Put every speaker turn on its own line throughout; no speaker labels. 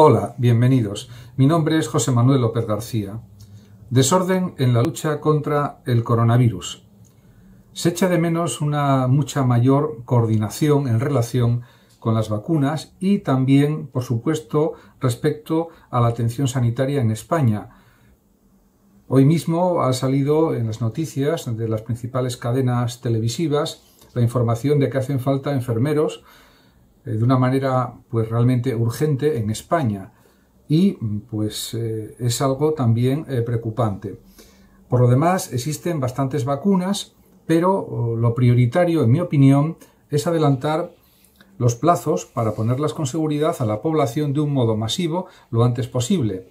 Hola, bienvenidos. Mi nombre es José Manuel López García. Desorden en la lucha contra el coronavirus. Se echa de menos una mucha mayor coordinación en relación con las vacunas y también, por supuesto, respecto a la atención sanitaria en España. Hoy mismo ha salido en las noticias de las principales cadenas televisivas la información de que hacen falta enfermeros eh, de una manera pues realmente urgente en España y pues eh, es algo también eh, preocupante. Por lo demás existen bastantes vacunas, pero oh, lo prioritario en mi opinión es adelantar los plazos para ponerlas con seguridad a la población de un modo masivo lo antes posible.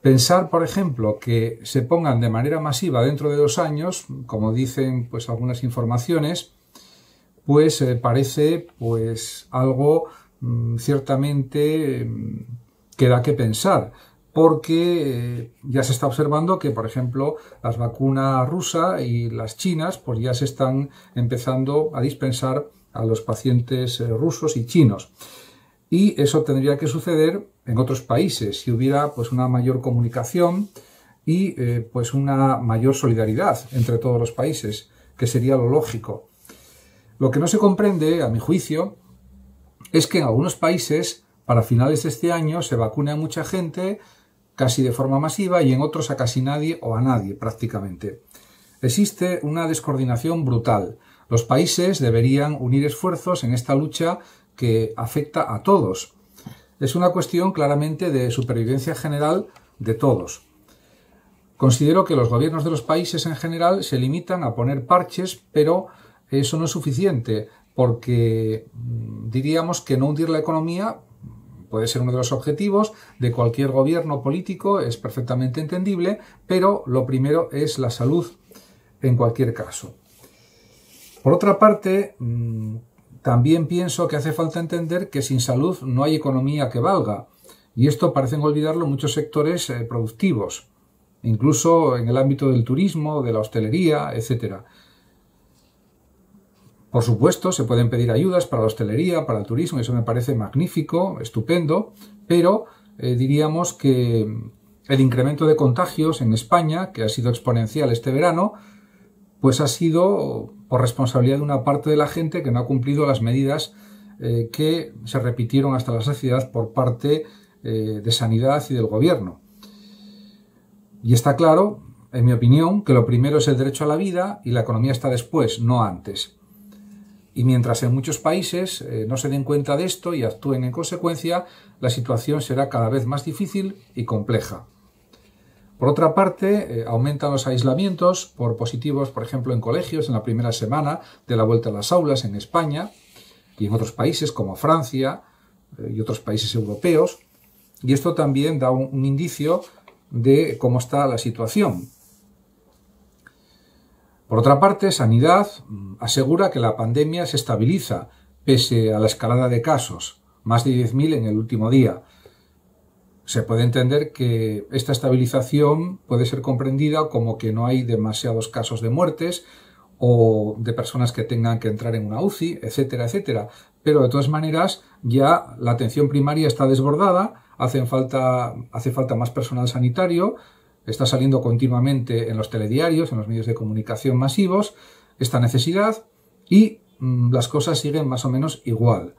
Pensar, por ejemplo, que se pongan de manera masiva dentro de dos años, como dicen pues algunas informaciones, pues eh, parece pues algo mm, ciertamente em, que da que pensar porque eh, ya se está observando que, por ejemplo, las vacunas rusas y las chinas, pues ya se están empezando a dispensar a los pacientes eh, rusos y chinos. Y eso tendría que suceder en otros países, si hubiera pues una mayor comunicación y pues una mayor solidaridad entre todos los países, que sería lo lógico. Lo que no se comprende, a mi juicio, es que en algunos países para finales de este año se vacuna a mucha gente casi de forma masiva y en otros a casi nadie o a nadie prácticamente. Existe una descoordinación brutal. Los países deberían unir esfuerzos en esta lucha que afecta a todos. Es una cuestión claramente de supervivencia general de todos. Considero que los gobiernos de los países en general se limitan a poner parches, pero eso no es suficiente porque mm, diríamos que no hundir la economía puede ser uno de los objetivos de cualquier gobierno político, es perfectamente entendible, pero lo primero es la salud en cualquier caso. Por otra parte, mm, también pienso que hace falta entender que sin salud no hay economía que valga, y esto parecen olvidarlo muchos sectores eh, productivos, incluso en el ámbito del turismo, de la hostelería, etcétera. Por supuesto, se pueden pedir ayudas para la hostelería, para el turismo, eso me parece magnífico, estupendo, pero eh, diríamos que el incremento de contagios en España, que ha sido exponencial este verano, pues ha sido por responsabilidad de una parte de la gente que no ha cumplido las medidas eh, que se repitieron hasta la saciedad por parte eh, de sanidad y del gobierno. Y está claro, en mi opinión, que lo primero es el derecho a la vida y la economía está después, no antes. Y mientras en muchos países eh, no se den cuenta de esto y actúen en consecuencia, la situación será cada vez más difícil y compleja. Por otra parte, eh, aumentan los aislamientos por positivos, por ejemplo, en colegios en la primera semana de la vuelta a las aulas en España y en otros países como Francia eh, y otros países europeos. Y esto también da un indicio de cómo está la situación. Por otra parte, Sanidad mm, asegura que la pandemia se estabiliza pese a la escalada de casos, más de 10.000 en el último día. Se puede entender que esta estabilización puede ser comprendida como que no hay demasiados casos de muertes o de personas que tengan que entrar en una UCI, etcétera, etcétera. Pero de todas maneras, ya la atención primaria está desbordada, hacen falta, hace falta más personal sanitario, Está saliendo continuamente en los telediarios, en los medios de comunicación masivos, esta necesidad y mm, las cosas siguen más o menos igual.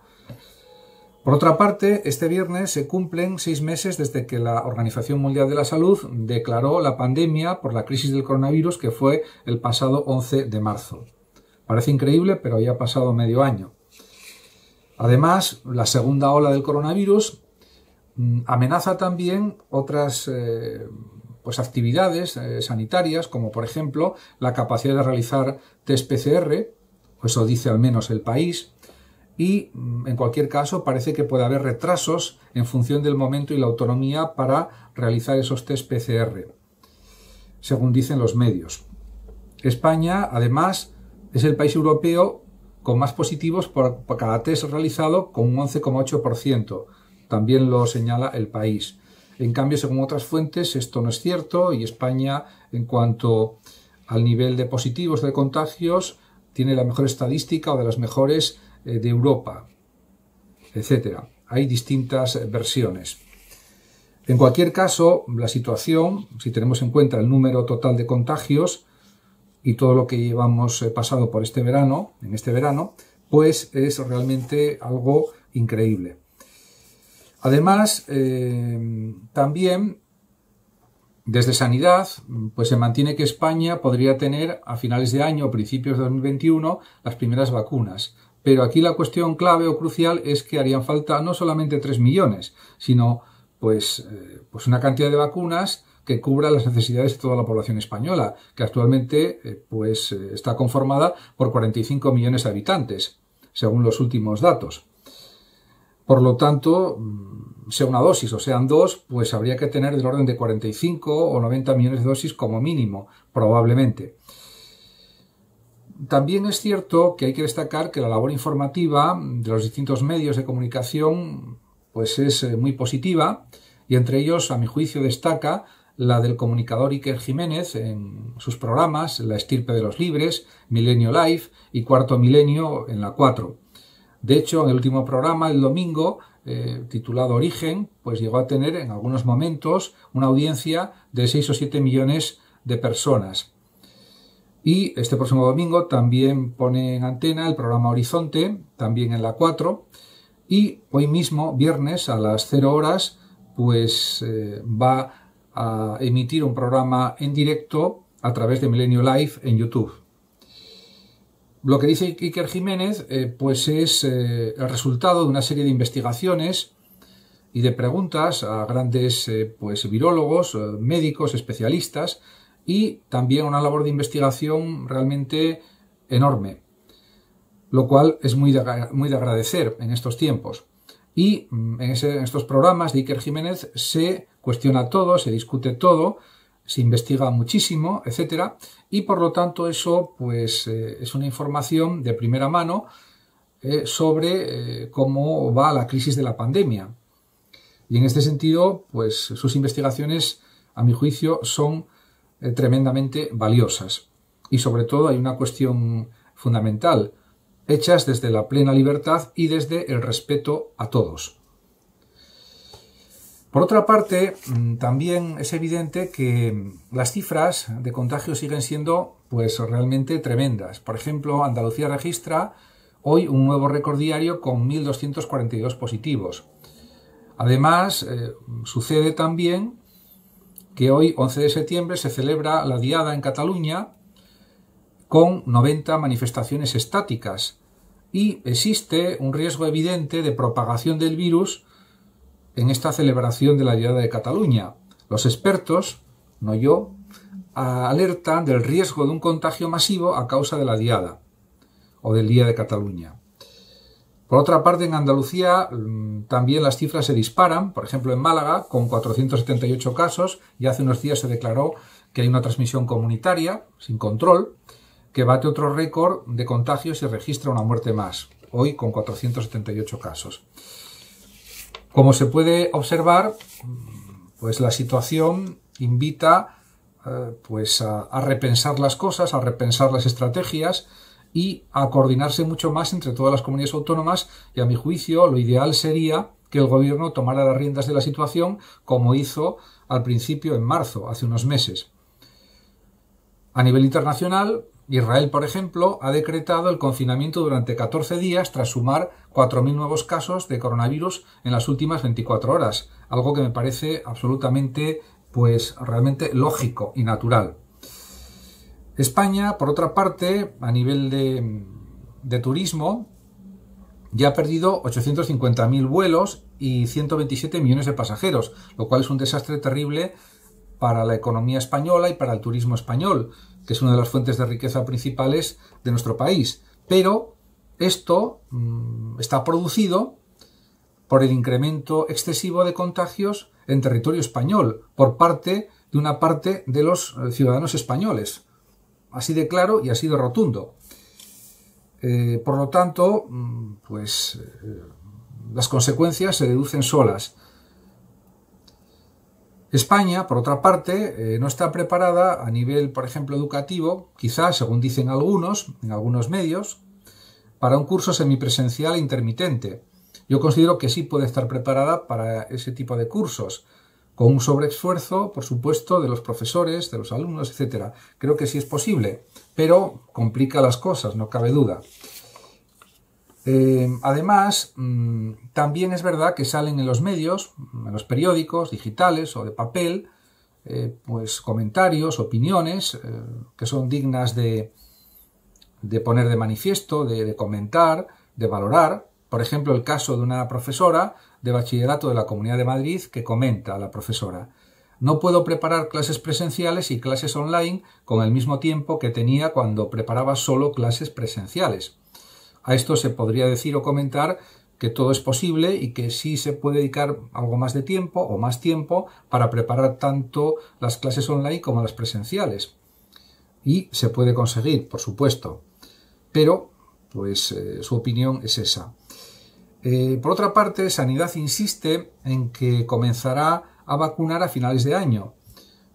Por otra parte, este viernes se cumplen seis meses desde que la Organización Mundial de la Salud declaró la pandemia por la crisis del coronavirus que fue el pasado 11 de marzo. Parece increíble, pero ya ha pasado medio año. Además, la segunda ola del coronavirus mm, amenaza también otras eh, pues, actividades eh, sanitarias, como por ejemplo la capacidad de realizar test PCR, eso dice al menos el país, y mm, en cualquier caso parece que puede haber retrasos en función del momento y la autonomía para realizar esos test PCR, según dicen los medios. España, además, es el país europeo con más positivos por, cada test realizado, con un 11,8%. También lo señala el país. En cambio, según otras fuentes, esto no es cierto y España, en cuanto al nivel de positivos de contagios, tiene la mejor estadística o de las mejores eh, de Europa, etcétera. Hay distintas versiones. En cualquier caso, la situación, si tenemos en cuenta el número total de contagios y todo lo que llevamos eh, pasado por este verano, en este verano, pues es realmente algo increíble. Además, eh, también desde Sanidad, pues se mantiene que España podría tener a finales de año o principios de 2021 las primeras vacunas. Pero aquí la cuestión clave o crucial es que harían falta no solamente 3 millones, sino pues, eh, pues una cantidad de vacunas que cubra las necesidades de toda la población española, que actualmente eh, pues, está conformada por 45 millones de habitantes, según los últimos datos. Por lo tanto, mm, sea una dosis o sean dos, pues habría que tener del orden de 45 o 90 millones de dosis como mínimo, probablemente. También es cierto que hay que destacar que la labor informativa de los distintos medios de comunicación pues es eh, muy positiva y entre ellos, a mi juicio, destaca la del comunicador Iker Jiménez en sus programas La estirpe de los libres, Milenio Live y Cuarto Milenio en la 4. De hecho, en el último programa, el domingo, eh, titulado Origen, pues llegó a tener en algunos momentos una audiencia de 6 o 7 millones de personas. Y este próximo domingo también pone en antena el programa Horizonte, también en la 4. Y hoy mismo, viernes, a las 0 horas, pues eh, va a emitir un programa en directo a través de Milenio Live en YouTube lo que dice Iker Jiménez eh, pues es eh, el resultado de una serie de investigaciones y de preguntas a grandes eh, pues, virólogos, médicos, especialistas y también una labor de investigación realmente enorme, lo cual es muy de, muy de agradecer en estos tiempos. Y mm, en, en estos programas de Iker Jiménez se cuestiona todo, se discute todo, se investiga muchísimo, etcétera, y por lo tanto eso pues eh, es una información de primera mano eh, sobre eh, cómo va la crisis de la pandemia. Y en este sentido, pues sus investigaciones, a mi juicio, son tremendamente valiosas. Y sobre todo hay una cuestión fundamental, hechas desde la plena libertad y desde el respeto a todos. Por otra parte, mm, también es evidente que las cifras de contagio siguen siendo pues realmente tremendas. Por ejemplo, Andalucía registra hoy un nuevo récord diario con 1.242 positivos. Además, eh, sucede también que hoy, 11 de septiembre, se celebra la Diada en Cataluña con 90 manifestaciones estáticas y existe un riesgo evidente de propagación del virus en esta celebración de la llegada de Cataluña. Los expertos, no yo, alertan del riesgo de un contagio masivo a causa de la diada o del Día de Cataluña. Por otra parte, en Andalucía mm, también las cifras se disparan, por ejemplo en Málaga, con 478 casos, y hace unos días se declaró que hay una transmisión comunitaria, sin control, que bate otro récord de contagios y registra una muerte más, hoy con 478 casos. Como se puede observar, pues la situación invita eh, pues a, repensar las cosas, a repensar las estrategias y a coordinarse mucho más entre todas las comunidades autónomas y a mi juicio lo ideal sería que el gobierno tomara las riendas de la situación como hizo al principio en marzo, hace unos meses. A nivel internacional, Israel, por ejemplo, ha decretado el confinamiento durante 14 días tras sumar 4.000 nuevos casos de coronavirus en las últimas 24 horas, algo que me parece absolutamente, pues realmente lógico y natural. España, por otra parte, a nivel de, de turismo, ya ha perdido 850.000 vuelos y 127 millones de pasajeros, lo cual es un desastre terrible para la economía española y para el turismo español, que es una de las fuentes de riqueza principales de nuestro país. Pero esto mm, está producido por el incremento excesivo de contagios en territorio español por parte de una parte de los eh, ciudadanos españoles. Así de claro y así de rotundo. Eh, por lo tanto, mm, pues eh, las consecuencias se deducen solas. España, por otra parte, eh, no está preparada a nivel, por ejemplo, educativo, quizás, según dicen algunos, en algunos medios, para un curso semipresencial intermitente. Yo considero que sí puede estar preparada para ese tipo de cursos, con un sobreesfuerzo, por supuesto, de los profesores, de los alumnos, etc. Creo que sí es posible, pero complica las cosas, no cabe duda. Eh, además, mm, también es verdad que salen en los medios, en los periódicos digitales o de papel, eh, pues comentarios, opiniones eh, que son dignas de, de poner de manifiesto, de, de, comentar, de valorar. Por ejemplo, el caso de una profesora de bachillerato de la Comunidad de Madrid que comenta a la profesora. No puedo preparar clases presenciales y clases online con el mismo tiempo que tenía cuando preparaba solo clases presenciales. A esto se podría decir o comentar que todo es posible y que sí se puede dedicar algo más de tiempo o más tiempo para preparar tanto las clases online como las presenciales. Y se puede conseguir, por supuesto. Pero, pues, eh, su opinión es esa. Eh, por otra parte, Sanidad insiste en que comenzará a vacunar a finales de año.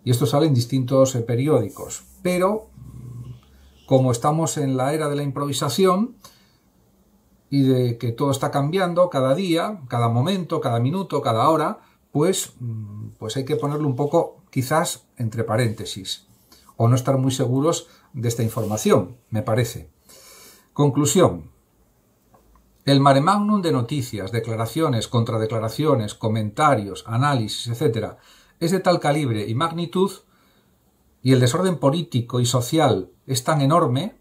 Y esto sale en distintos eh, periódicos. Pero, como estamos en la era de la improvisación, y de que todo está cambiando cada día, cada momento, cada minuto, cada hora, pues, mm, pues hay que ponerlo un poco quizás entre paréntesis o no estar muy seguros de esta información, me parece. Conclusión. El mare magnum de noticias, declaraciones, contradeclaraciones, comentarios, análisis, etc., es de tal calibre y magnitud, y el desorden político y social es tan enorme,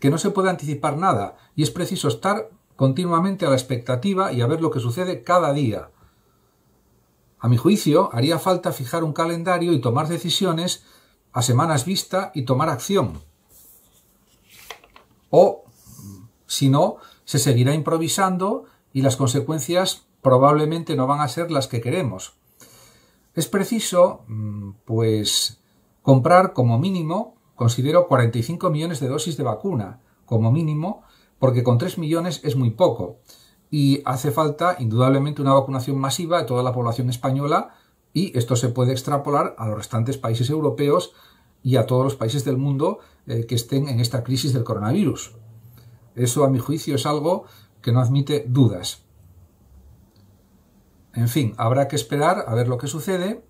que no se puede anticipar nada y es preciso estar continuamente a la expectativa y a ver lo que sucede cada día. A mi juicio, haría falta fijar un calendario y tomar decisiones a semanas vista y tomar acción. O, si no, se seguirá improvisando y las consecuencias probablemente no van a ser las que queremos. Es preciso, mm, pues, comprar como mínimo Considero 45 millones de dosis de vacuna como mínimo, porque con 3 millones es muy poco. Y hace falta, indudablemente, una vacunación masiva de toda la población española y esto se puede extrapolar a los restantes países europeos y a todos los países del mundo eh, que estén en esta crisis del coronavirus. Eso, a mi juicio, es algo que no admite dudas. En fin, habrá que esperar a ver lo que sucede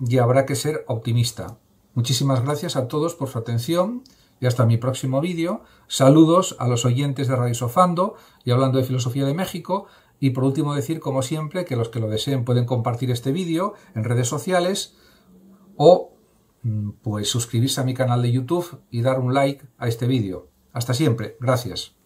y habrá que ser optimista. Muchísimas gracias a todos por su atención y hasta mi próximo vídeo. Saludos a los oyentes de Radio Sofando y hablando de filosofía de México. Y por último decir, como siempre, que los que lo deseen pueden compartir este vídeo en redes sociales o mm, pues suscribirse a mi canal de YouTube y dar un like a este vídeo. Hasta siempre. Gracias.